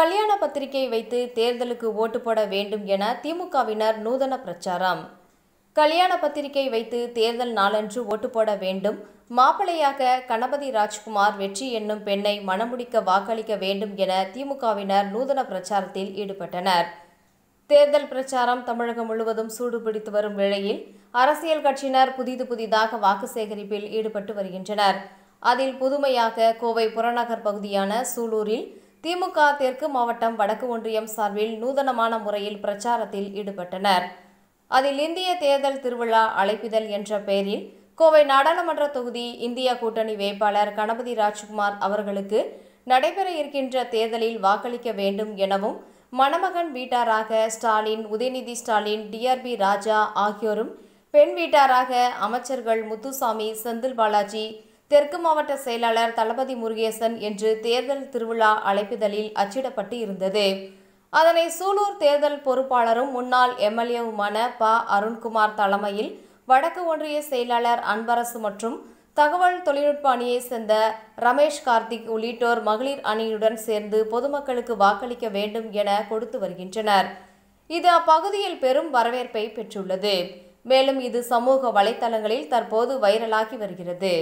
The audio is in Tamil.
கல்யாண பத்திரிகை வைத்து தேர்தலுக்கு ஓட்டு போட வேண்டும் என திமுகவினர் நூதன பிரச்சாரம் கல்யாண பத்திரிகை வைத்து தேர்தல் நாளன்று ஓட்டு போட வேண்டும் மாப்பிளையாக கணபதி ராஜ்குமார் வெற்றி என்னும் பெண்ணை மணமுடிக்க வாக்களிக்க வேண்டும் என திமுகவினர் நூதன பிரச்சாரத்தில் ஈடுபட்டனர் தேர்தல் பிரச்சாரம் தமிழகம் முழுவதும் சூடுபிடித்து வரும் வேளையில் அரசியல் கட்சியினர் புதிது புதிதாக வாக்கு சேகரிப்பில் ஈடுபட்டு வருகின்றனர் அதில் புதுமையாக கோவை புறநகர் பகுதியான சூலூரில் திமுக தெற்கு மாவட்டம் வடக்கு ஒன்றியம் சார்பில் நூதனமான முறையில் பிரச்சாரத்தில் ஈடுபட்டனர் அதில் இந்திய தேர்தல் திருவிழா அழைப்பிதழ் என்ற பெயரில் கோவை நாடாளுமன்ற தொகுதி இந்திய கூட்டணி வேட்பாளர் கணபதி ராஜ்குமார் அவர்களுக்கு நடைபெற இருக்கின்ற தேர்தலில் வாக்களிக்க வேண்டும் எனவும் மணமகன் வீட்டாராக ஸ்டாலின் உதயநிதி ஸ்டாலின் டிஆர்பி ராஜா ஆகியோரும் பெண் வீட்டாராக அமைச்சர்கள் முத்துசாமி செந்தில் பாலாஜி தெற்கு மாவட்ட செயலாளர் தளபதி முருகேசன் என்று தேர்தல் திருவிழா அழைப்பிதழில் அச்சிடப்பட்டு இருந்தது அதனை சூலூர் தேர்தல் பொறுப்பாளரும் முன்னாள் எம்எல்ஏவுமான ப அருண்குமார் தலைமையில் வடக்கு ஒன்றிய செயலாளர் அன்பரசு மற்றும் தகவல் தொழில்நுட்ப அணியைச் சேர்ந்த ரமேஷ் கார்த்திக் உள்ளிட்டோர் மகளிர் அணியுடன் சேர்ந்து பொதுமக்களுக்கு வாக்களிக்க வேண்டும் என கொடுத்து வருகின்றனர் இது அப்பகுதியில் பெரும் வரவேற்பை பெற்றுள்ளது மேலும் இது சமூக வலைத்தளங்களில் தற்போது வைரலாகி வருகிறது